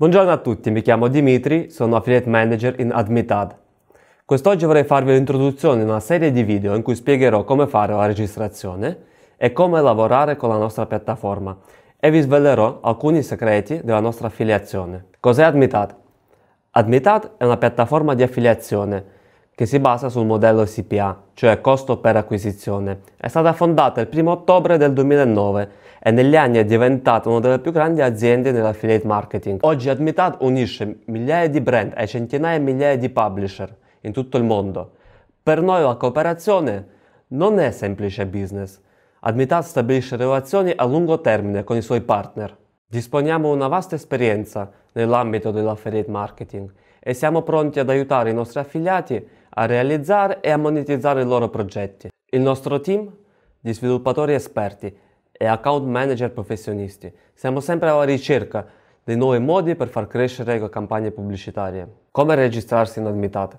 Buongiorno a tutti, mi chiamo Dimitri, sono affiliate manager in Admitad. Quest'oggi vorrei farvi l'introduzione in una serie di video in cui spiegherò come fare la registrazione e come lavorare con la nostra piattaforma e vi svelerò alcuni segreti della nostra affiliazione. Cos'è Admitad? Admitad è una piattaforma di affiliazione che si basa sul modello CPA, cioè costo per acquisizione. È stata fondata il 1 ottobre del 2009 e negli anni è diventata una delle più grandi aziende nell'affiliate marketing. Oggi AdMeTad unisce migliaia di brand e centinaia e migliaia di publisher in tutto il mondo. Per noi la cooperazione non è semplice business. AdMeTad stabilisce relazioni a lungo termine con i suoi partner. Disponiamo una vasta esperienza nell'ambito dell'affiliate marketing e siamo pronti ad aiutare i nostri affiliati a realizzare e a monetizzare i loro progetti. Il nostro team di sviluppatori esperti e account manager professionisti. Siamo sempre alla ricerca dei nuovi modi per far crescere le campagne pubblicitarie. Come registrarsi in Admitate?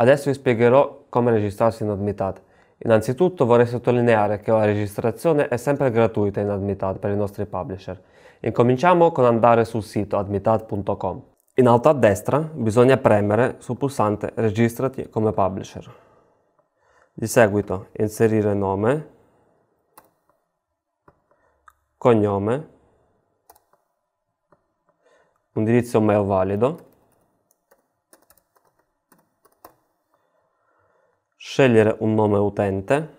Adesso vi spiegherò come registrarsi in Admitate. Innanzitutto vorrei sottolineare che la registrazione è sempre gratuita in Admitat per i nostri publisher. Incominciamo con andare sul sito admitat.com. In alto a destra bisogna premere sul pulsante Registrati come publisher. Di seguito inserire nome, cognome, indirizzo mail valido, scegliere un nome utente,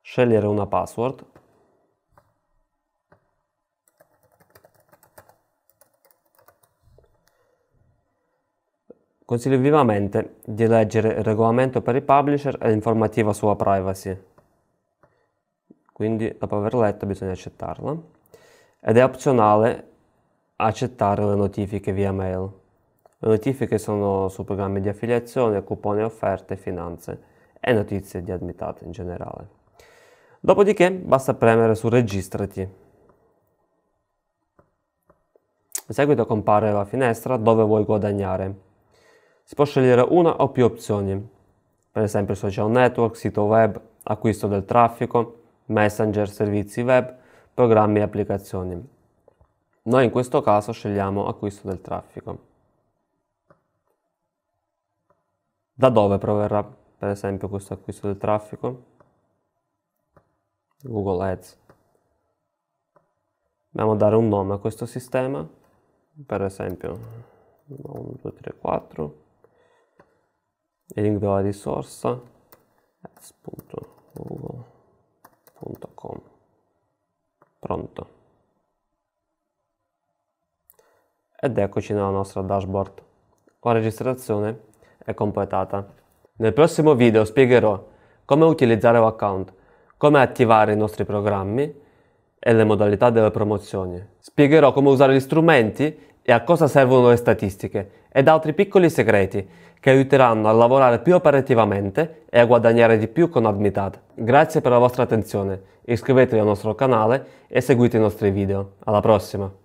scegliere una password Consiglio vivamente di leggere il regolamento per i publisher e l'informativa sulla privacy. Quindi dopo aver letto bisogna accettarla. Ed è opzionale accettare le notifiche via mail. Le notifiche sono su programmi di affiliazione, couponi, offerte, finanze e notizie di admittate in generale. Dopodiché basta premere su registrati. In seguito compare la finestra dove vuoi guadagnare si può scegliere una o più opzioni, per esempio social network, sito web, acquisto del traffico, messenger, servizi web, programmi e applicazioni. Noi in questo caso scegliamo acquisto del traffico. Da dove proverrà per esempio questo acquisto del traffico? Google Ads. Dobbiamo dare un nome a questo sistema, per esempio 1, 2, 3, 4 il link della risorsa ads.google.com pronto ed eccoci nella nostra dashboard la registrazione è completata nel prossimo video spiegherò come utilizzare l'account come attivare i nostri programmi e le modalità delle promozioni. Spiegherò come usare gli strumenti e a cosa servono le statistiche ed altri piccoli segreti che aiuteranno a lavorare più operativamente e a guadagnare di più con Admitat. Grazie per la vostra attenzione, iscrivetevi al nostro canale e seguite i nostri video. Alla prossima!